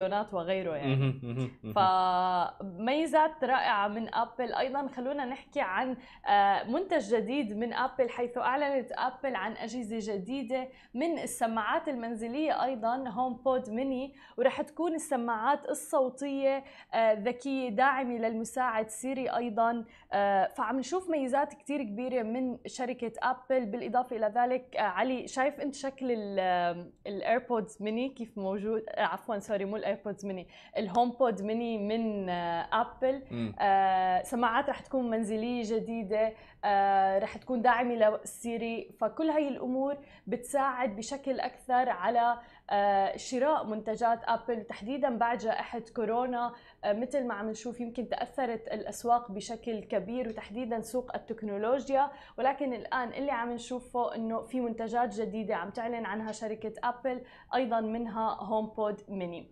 تليفونات وغيره يعني فميزات رائعة من أبل أيضا خلونا نحكي عن آه، منتج جديد من أبل حيث أعلنت أبل عن أجهزة جديدة من السماعات المنزلية أيضا هوم بود ميني ورح تكون السماعات الصوتية آه، ذكية داعمة للمساعد سيري أيضا آه، فعم نشوف ميزات كثير كبيرة من شركة أبل بالإضافة إلى ذلك علي شايف أنت شكل الإيربودز ميني كيف موجود عفوا سوري مو الايربودز ميني الهوم بود ميني من ابل آه،, آه سماعات رح تكون منزليه جديده آه رح تكون داعمه للسيري فكل هاي الامور بتساعد بشكل اكثر على آه شراء منتجات ابل تحديدا بعد جائحه كورونا آه مثل ما عم نشوف يمكن تاثرت الاسواق بشكل كبير وتحديدا سوق التكنولوجيا ولكن الان اللي عم نشوفه انه في منتجات جديده عم تعلن عنها شركه ابل ايضا منها هوم بود ميني